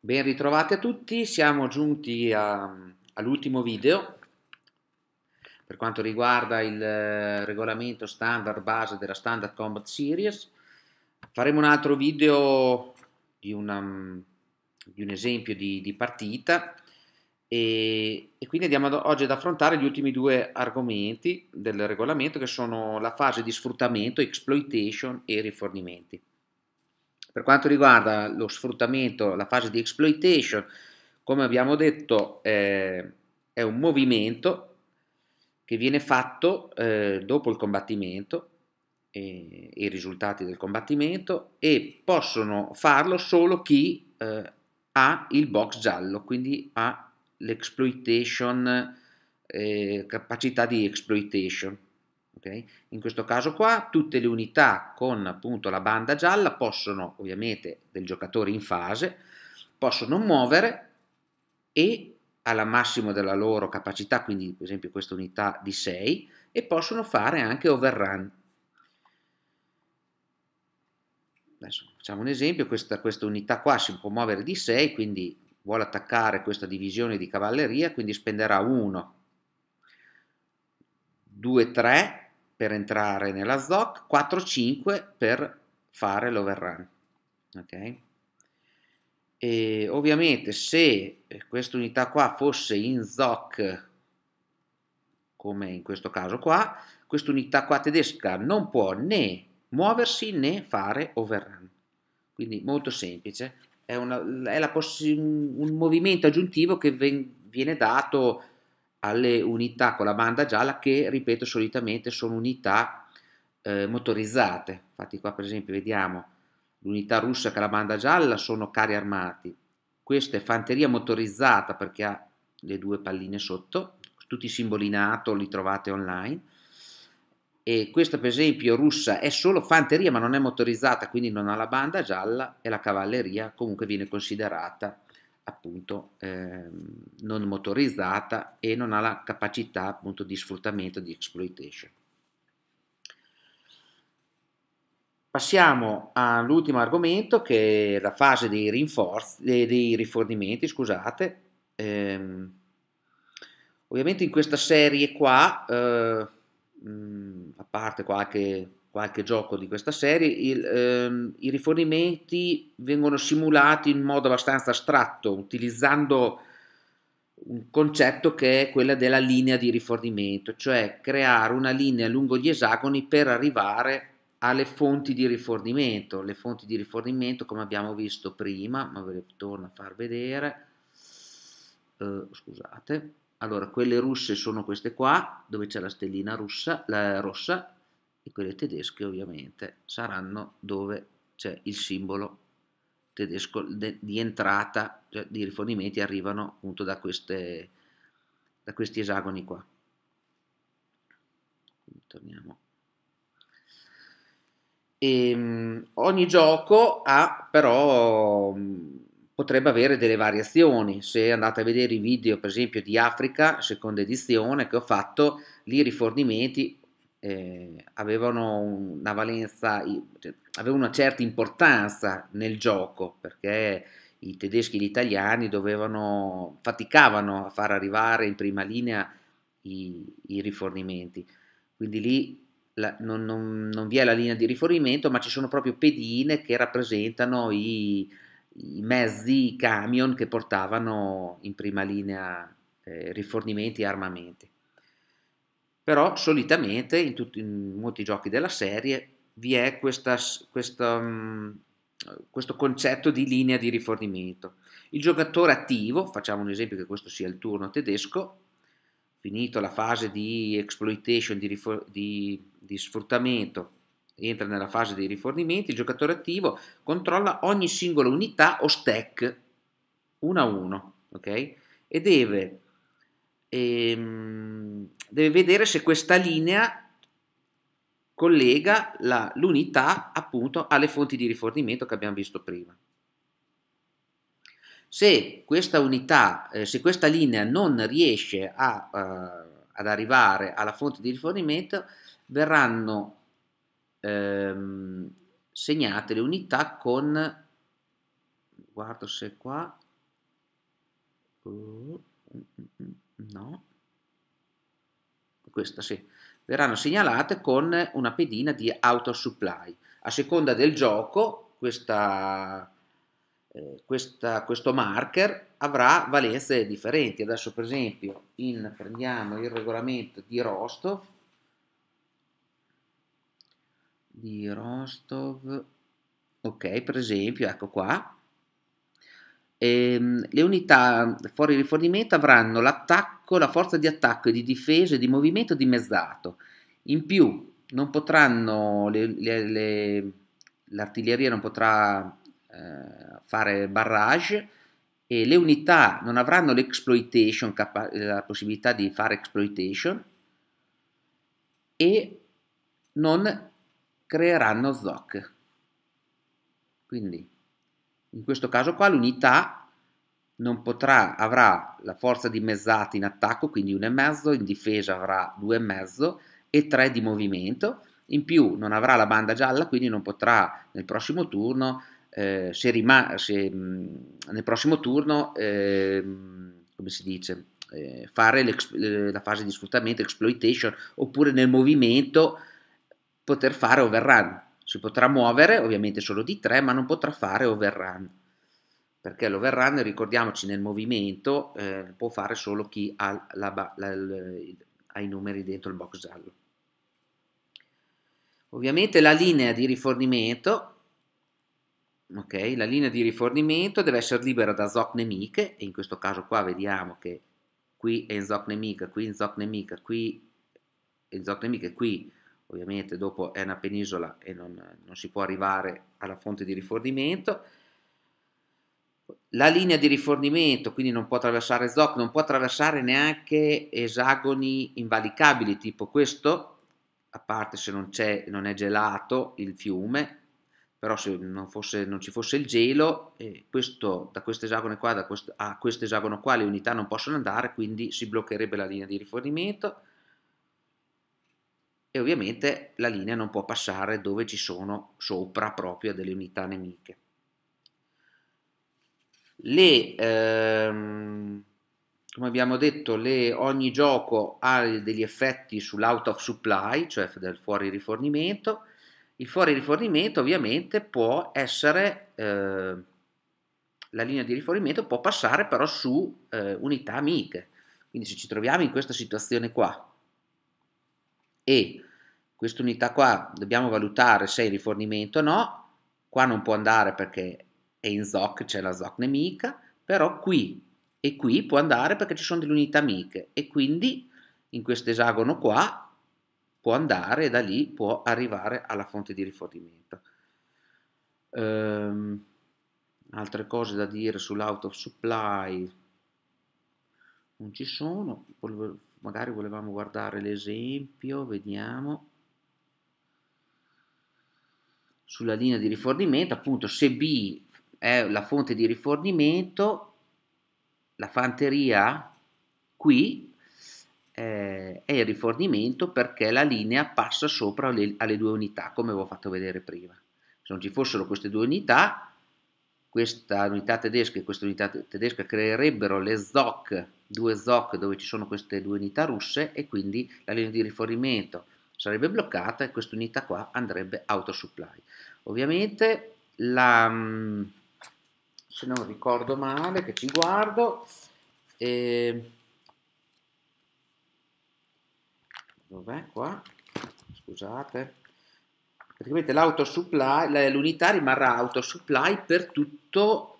Ben ritrovati a tutti, siamo giunti all'ultimo video per quanto riguarda il eh, regolamento standard base della Standard Combat Series. Faremo un altro video di, una, mm, di un esempio di, di partita e, e, quindi andiamo ad, oggi ad affrontare gli ultimi due argomenti del regolamento che sono la fase di sfruttamento, exploitation e rifornimenti. Per quanto riguarda lo sfruttamento, la fase di exploitation, come abbiamo detto, eh, è un movimento che viene fatto eh, dopo il combattimento e, i risultati del combattimento e possono farlo solo chi eh, ha il box giallo, quindi ha l'exploitation, eh, capacità di exploitation. Okay? In questo caso qua tutte le unità con appunto la banda gialla possono ovviamente del giocatore in fase possono muovere e alla massimo della loro capacità, quindi per esempio questa unità di 6 e possono fare anche overrun. Adesso facciamo un esempio, questa, questa unità qua si può muovere di 6, quindi vuole attaccare questa divisione di cavalleria, quindi spenderà 1, 2, 3 per entrare nella SDOC, 4-5 per fare l'overrun. Ok? E ovviamente se questa unità qua fosse in ZOC, come in questo caso qua, questa unità qua tedesca non può né muoversi né fare overrun. Quindi molto semplice, è, una, è un movimento aggiuntivo che viene dato alle unità con la banda gialla che, ripeto, solitamente sono unità eh, motorizzate. Infatti qua per esempio vediamo l'unità russa con la banda gialla sono carri armati. Questa è fanteria motorizzata perché ha le due palline sotto, tutti simboli nato li trovate online. E questa per esempio russa è solo fanteria ma non è motorizzata, quindi non ha la banda gialla e la cavalleria comunque viene considerata appunto ehm, non motorizzata e non ha la capacità appunto di sfruttamento di exploitation. Passiamo all'ultimo argomento che è la fase dei, rinforzi, dei rifornimenti, scusate. Ehm, ovviamente in questa serie qua, eh, mh, mm, a parte qualche qualche gioco di questa serie, il, ehm, i rifornimenti vengono simulati in modo abbastanza astratto, utilizzando un concetto che è quella della linea di rifornimento, cioè creare una linea lungo gli esagoni per arrivare alle fonti di rifornimento. Le fonti di rifornimento, come abbiamo visto prima, ma ve le torno a far vedere, eh, scusate, allora quelle russe sono queste qua, dove c'è la stellina russa, la rossa, e quelle tedesche ovviamente saranno dove c'è il simbolo tedesco di entrata, cioè i rifornimenti arrivano appunto da, queste, da questi esagoni qua. torniamo e ehm, ogni gioco ha però potrebbe avere delle variazioni se andate a vedere i video per esempio di Africa seconda edizione che ho fatto lì i rifornimenti eh, avevano una valenza, cioè, avevano una certa importanza nel gioco perché i tedeschi e gli italiani dovevano, faticavano a far arrivare in prima linea i, i rifornimenti. Quindi lì la, non, non, non, vi è la linea di rifornimento, ma ci sono proprio pedine che rappresentano i, i mezzi, i camion che portavano in prima linea eh, rifornimenti e armamenti però solitamente in, tutti, in molti giochi della serie vi è questa, questa, mm, questo concetto di linea di rifornimento. Il giocatore attivo, facciamo un esempio che questo sia il turno tedesco, finito la fase di exploitation, di, di, di sfruttamento, entra nella fase dei rifornimenti, il giocatore attivo controlla ogni singola unità o stack 1 a 1, ok? E deve e ehm, deve vedere se questa linea collega la, l'unità appunto alle fonti di rifornimento che abbiamo visto prima. Se questa unità, eh, se questa linea non riesce a, eh, ad arrivare alla fonte di rifornimento, verranno ehm, segnate le unità con, guardo se qua, uh, no, questa sì, verranno segnalate con una pedina di auto supply. A seconda del gioco, questa, eh, questa, questo marker avrà valenze differenti. Adesso, per esempio, in, prendiamo il regolamento di Rostov, di Rostov, ok, per esempio, ecco qua, ehm, le unità fuori rifornimento avranno l'attacco, la forza di attacco e di difesa e di movimento dimezzato. In più, non potranno le, le, le, l'artiglieria non potrà eh, fare barrage e le unità non avranno l'exploitation, capa- la possibilità di fare exploitation e non creeranno ZOC. Quindi in questo caso qua l'unità non potrà, avrà la forza dimezzata in attacco, quindi 1,5, in difesa avrà 2,5 e 3 di movimento, in più non avrà la banda gialla, quindi non potrà nel prossimo turno, eh, se rimane nel prossimo turno, eh, come si dice, eh, fare eh, la fase di sfruttamento, exploitation, oppure nel movimento poter fare overrun, si potrà muovere ovviamente solo di 3, ma non potrà fare overrun, perché l'overrun, ricordiamoci, nel movimento eh, può fare solo chi ha, la, la, la, ha i numeri dentro il box giallo. Ovviamente la linea di rifornimento Okay, la linea di rifornimento deve essere libera da zoc nemiche, e in questo caso qua vediamo che qui è in zoc nemica, qui in zoc nemica, qui in zoc nemica, qui ovviamente dopo è una penisola e non, non si può arrivare alla fonte di rifornimento, la linea di rifornimento, quindi non può attraversare ZOC, non può attraversare neanche esagoni invalicabili, tipo questo, a parte se non, non è gelato il fiume, però se non, fosse, non ci fosse il gelo, eh, questo, da questo esagono qua da questo, a questo esagono qua le unità non possono andare, quindi si bloccherebbe la linea di rifornimento e ovviamente la linea non può passare dove ci sono sopra proprio delle unità nemiche. Le, ehm, come abbiamo detto, le, ogni gioco ha degli effetti sull'out of supply, cioè del fuori rifornimento. Il fuori rifornimento ovviamente può essere, eh, la linea di rifornimento può passare però su eh, unità amiche. Quindi se ci troviamo in questa situazione qua, e questa unità qua dobbiamo valutare se è in rifornimento o no, qua non può andare perché è in ZOC, c'è la ZOC nemica, però qui e qui può andare perché ci sono delle unità amiche e quindi in questo esagono qua può andare e da lì può arrivare alla fonte di rifornimento. Um, altre cose da dire sull'out of supply non ci sono, magari volevamo guardare l'esempio, vediamo, sulla linea di rifornimento, appunto se B è la fonte di rifornimento, la fanteria qui eh, è il rifornimento perché la linea passa sopra le, alle due unità, come vi ho fatto vedere prima. Se non ci fossero queste due unità, questa unità tedesca e questa unità tedesca creerebbero le ZOC due ZOC dove ci sono queste due unità russe e quindi la linea di rifornimento sarebbe bloccata e questa unità qua andrebbe out supply. Ovviamente la, mm, se non ricordo male che ci guardo, eh, dov'è qua? Scusate, praticamente l'auto supply, l'unità rimarrà auto supply per tutto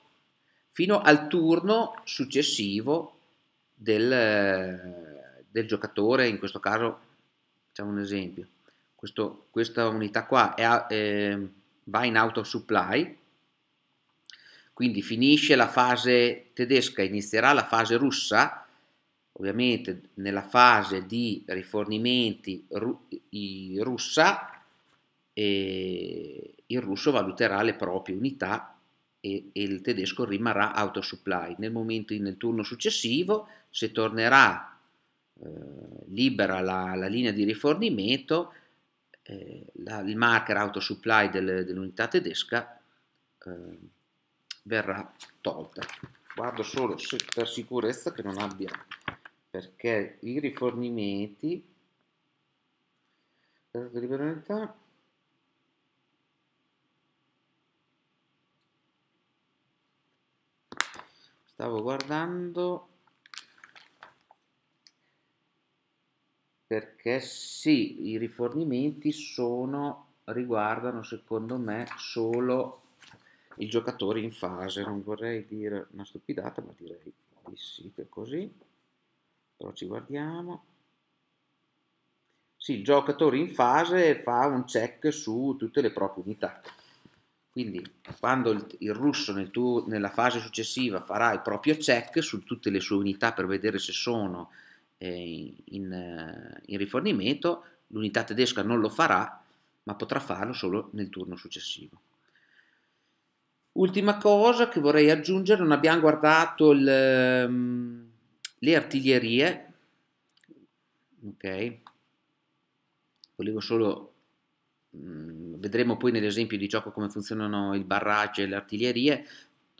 fino al turno successivo del, eh, del giocatore, in questo caso facciamo un esempio, questo, questa unità qua è, eh, va in out of supply, quindi finisce la fase tedesca, inizierà la fase russa, ovviamente nella fase di rifornimenti ru russa eh, il russo valuterà le proprie unità e, il tedesco rimarrà out of supply. Nel momento nel turno successivo, se tornerà eh, libera la, la, linea di rifornimento, eh, la, il marker out of supply del, dell'unità tedesca eh, verrà tolta. Guardo solo se, per sicurezza che non abbia perché i rifornimenti liberalità stavo guardando perché sì, i rifornimenti sono, riguardano secondo me solo i giocatori in fase, non vorrei dire una stupidata, ma direi di sì che è così, però ci guardiamo. Sì, il giocatore in fase fa un check su tutte le proprie unità. Quindi quando il, il russo nel tuo, nella fase successiva farà il proprio check su tutte le sue unità per vedere se sono eh, in, eh, in rifornimento, l'unità tedesca non lo farà, ma potrà farlo solo nel turno successivo. Ultima cosa che vorrei aggiungere, non abbiamo guardato il, ehm, le artiglierie, ok? Volevo solo Mm, vedremo poi nell'esempio di gioco come funzionano il barraggio e le artiglierie,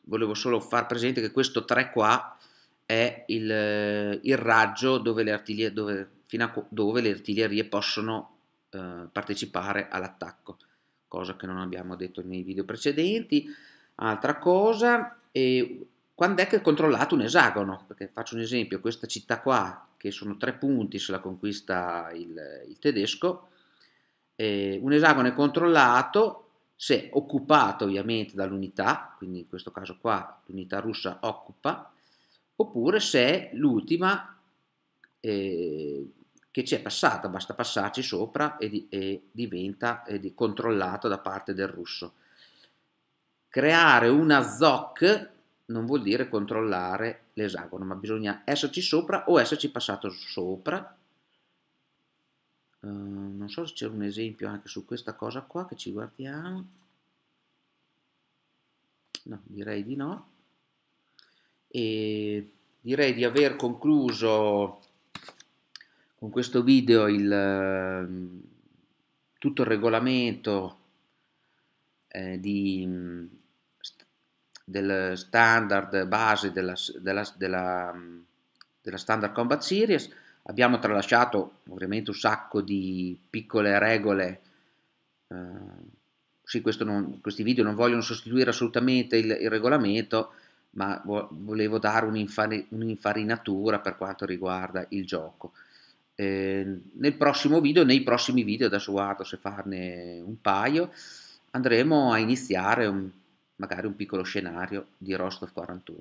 volevo solo far presente che questo 3 qua è il, il raggio dove le, dove, fino a dove le artiglierie possono eh, partecipare all'attacco, cosa che non abbiamo detto nei video precedenti. Altra cosa, quando è che è controllato un esagono? Perché faccio un esempio, questa città qua, che sono tre punti se la conquista il, il tedesco, eh, un esagono è controllato se occupato ovviamente dall'unità, quindi in questo caso qua l'unità russa occupa, oppure se è l'ultima eh, che ci è passata, basta passarci sopra e, di, e diventa di, controllato da parte del russo. Creare una ZOC non vuol dire controllare l'esagono, ma bisogna esserci sopra o esserci passato sopra Ehm, non so se c'è un esempio anche su questa cosa qua che ci guardiamo no, direi di no e direi di aver concluso con questo video il, ehm, tutto il regolamento eh, di, del standard base della, della, della, mm, della standard combat series Abbiamo tralasciato ovviamente un sacco di piccole regole. Eh, sì, non, questi video non vogliono sostituire assolutamente il, il regolamento, ma vo volevo dare un'infarinatura per quanto riguarda il gioco. Eh, nel prossimo video, nei prossimi video, adesso guardo se farne un paio, andremo a iniziare un, magari un piccolo scenario di Rostov 41.